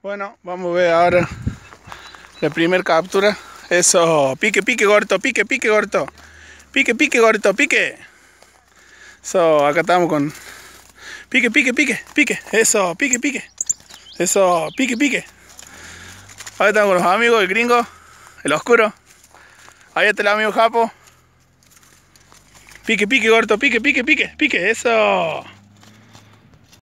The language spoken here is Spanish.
Bueno, vamos a ver ahora la primer captura. Eso, pique, pique, Gorto, pique, pique, Gorto Pique, pique, Gorto, pique. Eso, acá estamos con... Pique, pique, pique, pique. Eso, pique, pique. Eso, pique, pique. Ahí estamos con los amigos, el gringo, el oscuro. Ahí está el amigo Japo. Pique, pique, Gorto, pique, pique, pique, pique. Eso.